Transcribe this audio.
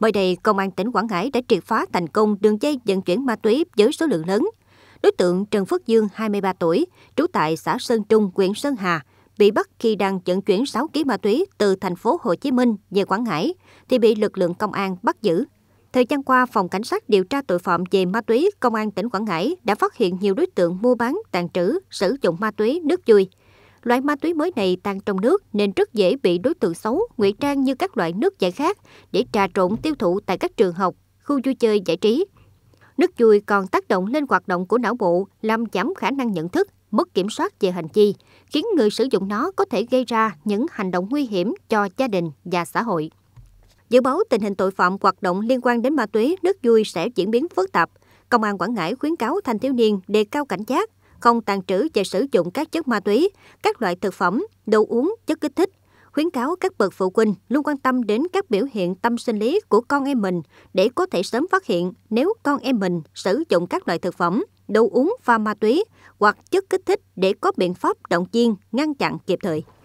Mới đây, Công an tỉnh Quảng Ngãi đã triệt phá thành công đường dây vận chuyển ma túy với số lượng lớn. Đối tượng Trần Phước Dương, 23 tuổi, trú tại xã Sơn Trung, huyện Sơn Hà, bị bắt khi đang vận chuyển 6 kg ma túy từ thành phố Hồ Chí Minh về Quảng Ngãi thì bị lực lượng công an bắt giữ. Thời gian qua, Phòng Cảnh sát điều tra tội phạm về ma túy Công an tỉnh Quảng Ngãi đã phát hiện nhiều đối tượng mua bán, tàn trữ, sử dụng ma túy nước chui. Loại ma túy mới này tan trong nước nên rất dễ bị đối tượng xấu ngụy trang như các loại nước giải khác để trà trộn tiêu thụ tại các trường học, khu vui chơi giải trí. Nước chui còn tác động lên hoạt động của não bộ, làm giảm khả năng nhận thức, mất kiểm soát về hành vi, khiến người sử dụng nó có thể gây ra những hành động nguy hiểm cho gia đình và xã hội. Dự báo tình hình tội phạm hoạt động liên quan đến ma túy, nước vui sẽ diễn biến phức tạp. Công an Quảng Ngãi khuyến cáo thanh thiếu niên đề cao cảnh giác, không tàn trữ và sử dụng các chất ma túy, các loại thực phẩm, đồ uống, chất kích thích. Khuyến cáo các bậc phụ huynh luôn quan tâm đến các biểu hiện tâm sinh lý của con em mình để có thể sớm phát hiện nếu con em mình sử dụng các loại thực phẩm, đồ uống và ma túy hoặc chất kích thích để có biện pháp động viên ngăn chặn kịp thời.